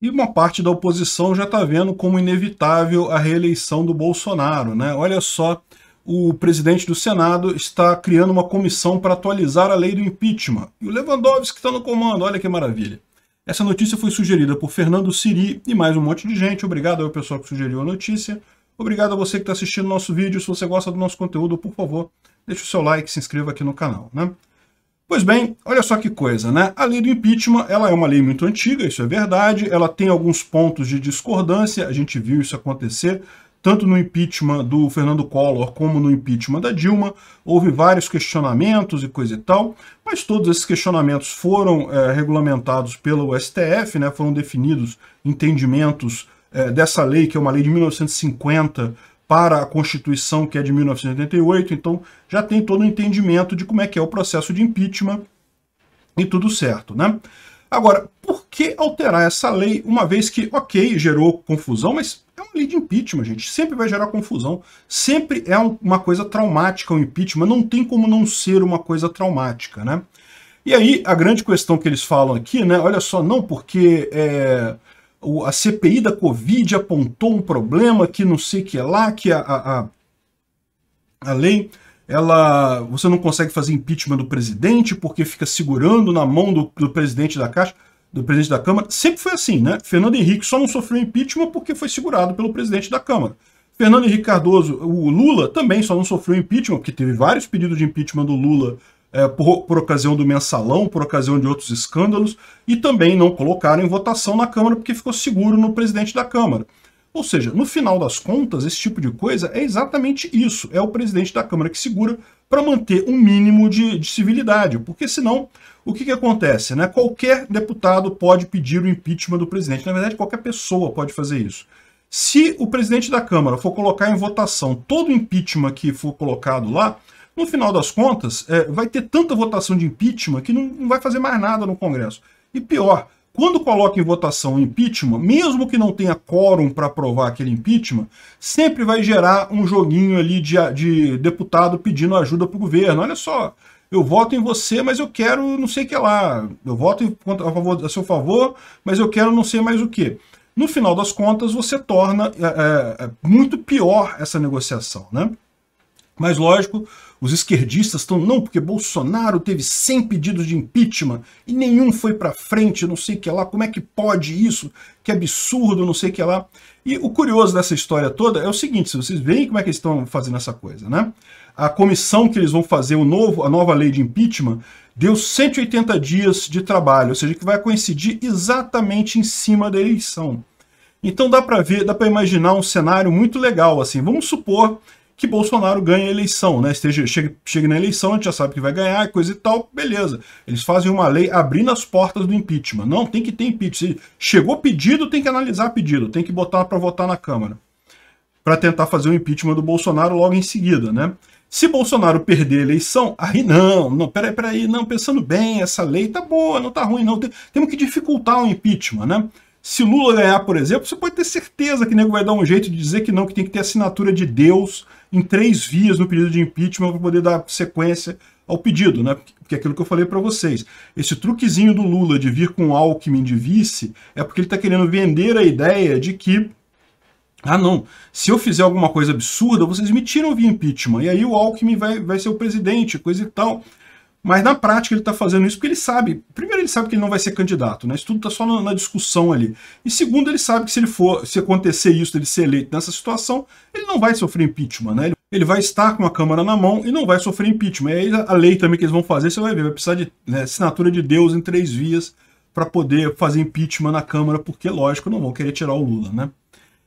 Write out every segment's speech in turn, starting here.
E uma parte da oposição já está vendo como inevitável a reeleição do Bolsonaro. Né? Olha só, o presidente do Senado está criando uma comissão para atualizar a lei do impeachment. E o Lewandowski está no comando, olha que maravilha. Essa notícia foi sugerida por Fernando Siri e mais um monte de gente. Obrigado ao pessoal que sugeriu a notícia. Obrigado a você que está assistindo nosso vídeo. Se você gosta do nosso conteúdo, por favor, deixe o seu like e se inscreva aqui no canal. Né? Pois bem, olha só que coisa, né? A lei do impeachment, ela é uma lei muito antiga, isso é verdade, ela tem alguns pontos de discordância, a gente viu isso acontecer tanto no impeachment do Fernando Collor como no impeachment da Dilma. Houve vários questionamentos e coisa e tal, mas todos esses questionamentos foram é, regulamentados pelo STF, né, foram definidos entendimentos é, dessa lei, que é uma lei de 1950, para a Constituição, que é de 1988, então já tem todo o entendimento de como é que é o processo de impeachment e tudo certo, né? Agora, por que alterar essa lei, uma vez que, ok, gerou confusão, mas é uma lei de impeachment, gente. Sempre vai gerar confusão. Sempre é uma coisa traumática o um impeachment. Não tem como não ser uma coisa traumática, né? E aí, a grande questão que eles falam aqui, né? Olha só, não porque é, a CPI da Covid apontou um problema que não sei que é lá, que a, a, a lei ela você não consegue fazer impeachment do presidente porque fica segurando na mão do, do, presidente da Caixa, do presidente da Câmara. Sempre foi assim, né? Fernando Henrique só não sofreu impeachment porque foi segurado pelo presidente da Câmara. Fernando Henrique Cardoso, o Lula também só não sofreu impeachment, porque teve vários pedidos de impeachment do Lula é, por, por, ocasião do mensalão, por ocasião de outros escândalos, e também não colocaram em votação na Câmara porque ficou seguro no presidente da Câmara. Ou seja, no final das contas, esse tipo de coisa é exatamente isso: é o presidente da Câmara que segura para manter um mínimo de, de, civilidade, porque senão o que, que acontece? Né? Qualquer deputado pode pedir o impeachment do presidente, na verdade, qualquer pessoa pode fazer isso. Se o presidente da Câmara for colocar em votação todo o impeachment que for colocado lá, no final das contas, é, vai ter tanta votação de impeachment que não, não vai fazer mais nada no Congresso. E pior, quando coloca em votação o impeachment, mesmo que não tenha quórum para aprovar aquele impeachment, sempre vai gerar um joguinho ali de, de deputado pedindo ajuda para o governo. Olha só, eu voto em você, mas eu quero não sei o que lá. Eu voto em, a, favor, a seu favor, mas eu quero não sei mais o que. No final das contas, você torna é, é, é muito pior essa negociação, né? Mas, lógico, os esquerdistas estão, não, porque Bolsonaro teve 100 pedidos de impeachment e nenhum foi para frente, não sei o que lá, como é que pode isso? Que absurdo, não sei o que lá. E o curioso dessa história toda é o seguinte, se vocês veem como é que eles estão fazendo essa coisa, né? A comissão que eles vão fazer, o novo, a nova lei de impeachment, deu 180 dias de trabalho, ou seja, que vai coincidir exatamente em cima da eleição. Então dá para ver, dá para imaginar um cenário muito legal assim. Vamos supor que Bolsonaro ganhe a eleição, né? Esteja, chegue, chegue na eleição, a gente já sabe que vai ganhar, coisa e tal, beleza. Eles fazem uma lei abrindo as portas do impeachment. Não, tem que ter impeachment. Se chegou pedido, tem que analisar pedido, tem que botar para votar na Câmara. Para tentar fazer o impeachment do Bolsonaro logo em seguida, né? Se Bolsonaro perder a eleição, aí não, não, peraí, peraí, não, pensando bem, essa lei tá boa, não tá ruim, não. Tem, temos que dificultar o impeachment, né? Se Lula ganhar, por exemplo, você pode ter certeza que o nego vai dar um jeito de dizer que não, que tem que ter assinatura de Deus em três vias no pedido de impeachment para poder dar sequência ao pedido, né? Porque é aquilo que eu falei para vocês. Esse truquezinho do Lula de vir com Alckmin de vice é porque ele está querendo vender a ideia de que ah, não. Se eu fizer alguma coisa absurda, vocês me tiram via impeachment. E aí o Alckmin vai, vai ser o presidente, coisa e tal. Mas na prática ele está fazendo isso porque ele sabe. Primeiro, ele sabe que ele não vai ser candidato, né? Isso tudo está só na, na, discussão ali. E segundo, ele sabe que se ele for, se acontecer isso, ele ser eleito nessa situação, ele não vai sofrer impeachment, né? Ele, ele vai estar com a Câmara na mão e não vai sofrer impeachment. E aí a lei também que eles vão fazer, você vai ver, vai precisar de né, assinatura de Deus em três vias para poder fazer impeachment na Câmara, porque, lógico, não vão querer tirar o Lula, né?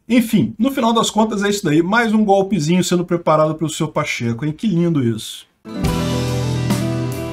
Enfim, no final das contas é isso daí. Mais um golpezinho sendo preparado pelo seu Pacheco, hein? Que lindo isso.